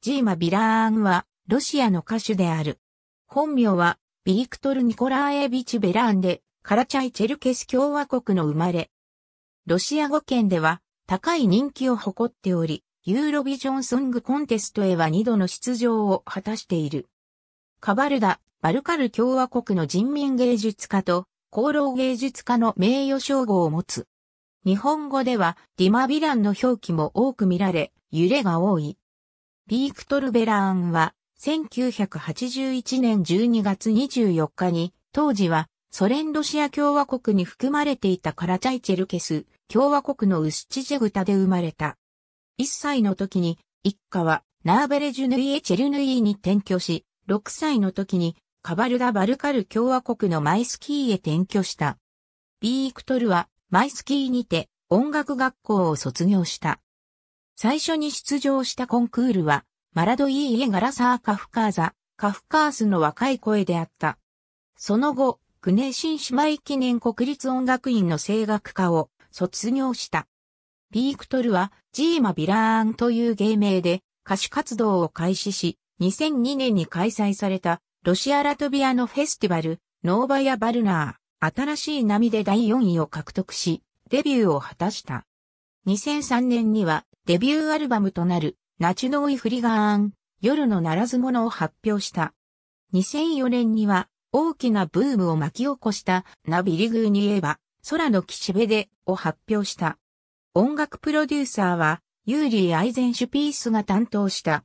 ジーマ・ビラーンは、ロシアの歌手である。本名は、ビークトル・ニコラーエビチ・ベラーンで、カラチャイ・チェルケス共和国の生まれ。ロシア語圏では、高い人気を誇っており、ユーロビジョンソングコンテストへは2度の出場を果たしている。カバルダ、バルカル共和国の人民芸術家と、功労芸術家の名誉称号を持つ。日本語では、ディマビランの表記も多く見られ、揺れが多い。ビークトル・ベラーンは、1981年12月24日に、当時は、ソ連ロシア共和国に含まれていたカラチャイチェルケス、共和国のウスチジェグタで生まれた。1歳の時に、一家は、ナーベレジュヌイエ・チェルヌイに転居し、6歳の時に、カバルダ・バルカル共和国のマイスキーへ転居した。ビークトルは、マイスキーにて、音楽学校を卒業した。最初に出場したコンクールは、マラドイーエガラサーカフカーザ、カフカースの若い声であった。その後、クネシン姉妹記念国立音楽院の声楽科を卒業した。ピークトルはジーマ・ビラーンという芸名で歌手活動を開始し、2002年に開催されたロシア・ラトビアのフェスティバル、ノーバヤ・バルナー、新しい波で第4位を獲得し、デビューを果たした。2003年にはデビューアルバムとなる、ナチュノイ・フリガーン、夜のならず者を発表した。2004年には、大きなブームを巻き起こした、ナビリグーニエば、空の岸辺で、を発表した。音楽プロデューサーは、ユーリー・アイゼンシュピースが担当した。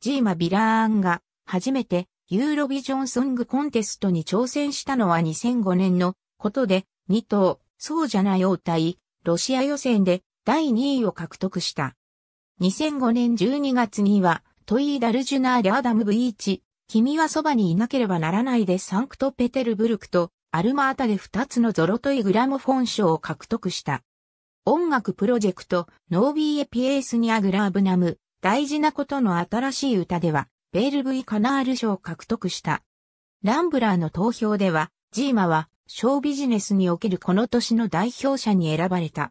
ジーマ・ビラーンが、初めて、ユーロビジョンソングコンテストに挑戦したのは2005年のことで、2頭、そうじゃない応対、ロシア予選で第2位を獲得した。2005年12月には、トイーダルジュナーレ・アダム・ブイーチ、君はそばにいなければならないでサンクトペテルブルクとアルマータで2つのゾロトイグラモフォン賞を獲得した。音楽プロジェクト、ノービーエピエースニアグラーブナム、大事なことの新しい歌では、ベール V カナール賞を獲得した。ランブラーの投票では、ジーマは、小ビジネスにおけるこの年の代表者に選ばれた。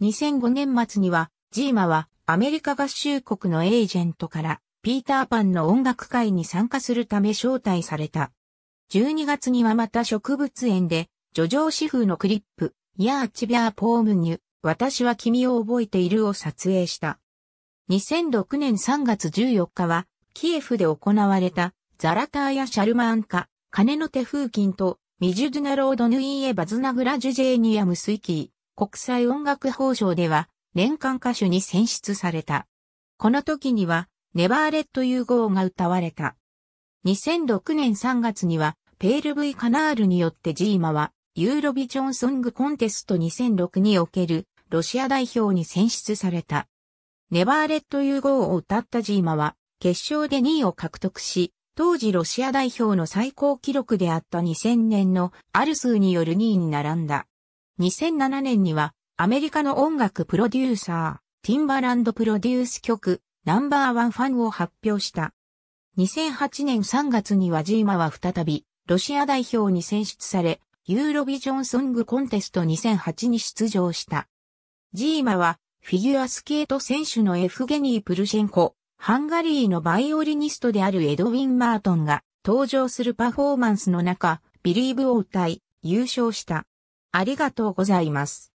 2005年末には、ジーマはアメリカ合衆国のエージェントからピーターパンの音楽会に参加するため招待された。12月にはまた植物園で、叙情詩風のクリップ、ヤーチビャーポームニュ、私は君を覚えているを撮影した。2006年3月14日は、キエフで行われた、ザラターやシャルマンカ、金の手風琴と、ミジュドゥナロードヌイエバズナグラジュジェーニアムスイキー。国際音楽法上では年間歌手に選出された。この時には、ネバーレット・ユーゴーが歌われた。2006年3月には、ペール・ V カナールによってジーマは、ユーロビジョン・ソング・コンテスト2006における、ロシア代表に選出された。ネバーレット・ユーゴーを歌ったジーマは、決勝で2位を獲得し、当時ロシア代表の最高記録であった2000年のアルスーによる2位に並んだ。2007年にはアメリカの音楽プロデューサー、ティンバランドプロデュース曲、ナンバーワンファンを発表した。2008年3月にはジーマは再び、ロシア代表に選出され、ユーロビジョンソングコンテスト2008に出場した。ジーマは、フィギュアスケート選手のエフゲニー・プルシェンコ、ハンガリーのバイオリニストであるエドウィン・マートンが登場するパフォーマンスの中、ビリーブを歌い、優勝した。ありがとうございます。